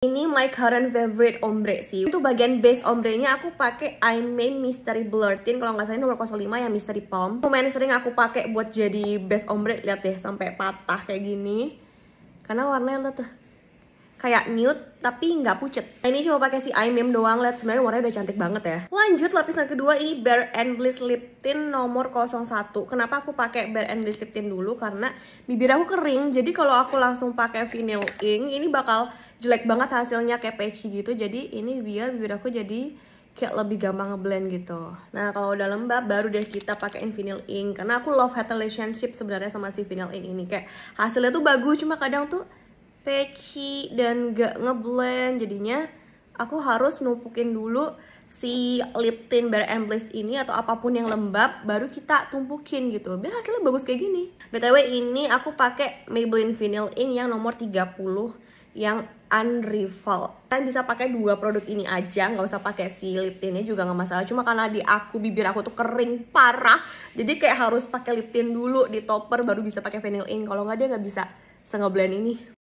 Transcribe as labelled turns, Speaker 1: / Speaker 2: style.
Speaker 1: Ini my current favorite ombre sih. Itu bagian base ombrenya aku pakai I May Mystery Blur Tint kalau nggak salah nomor 05 yang Mystery Palm. Lumayan sering aku pakai buat jadi base ombre. Lihat deh sampai patah kayak gini. Karena warnanya tuh kayak nude tapi nggak pucet. Nah, ini cuma pakai si eye meme doang, lihat sebenarnya warnanya udah cantik banget ya. Lanjut lapisan kedua ini Bare and Bliss Lip Tint nomor 01. Kenapa aku pakai Bare and Bliss Lip Tint dulu? Karena bibir aku kering, jadi kalau aku langsung pakai vinyl ink ini bakal jelek banget hasilnya kayak peci gitu. Jadi ini biar bibir aku jadi kayak lebih gampang ngeblend gitu. Nah kalau udah lembab baru deh kita pakai vinyl ink karena aku love hate relationship sebenarnya sama si vinyl ink ini kayak hasilnya tuh bagus cuma kadang tuh peci dan gak ngeblend jadinya aku harus numpukin dulu si lip tint bare and bliss ini atau apapun yang lembab baru kita tumpukin gitu biar hasilnya bagus kayak gini btw ini aku pakai Maybelline Vinyl Ink yang nomor 30 yang unrivaled kalian bisa pakai dua produk ini aja nggak usah pakai si lip tintnya juga nggak masalah cuma karena di aku bibir aku tuh kering parah jadi kayak harus pakai lip tint dulu di topper baru bisa pakai vinyl ink kalau nggak dia nggak bisa sengeblend ini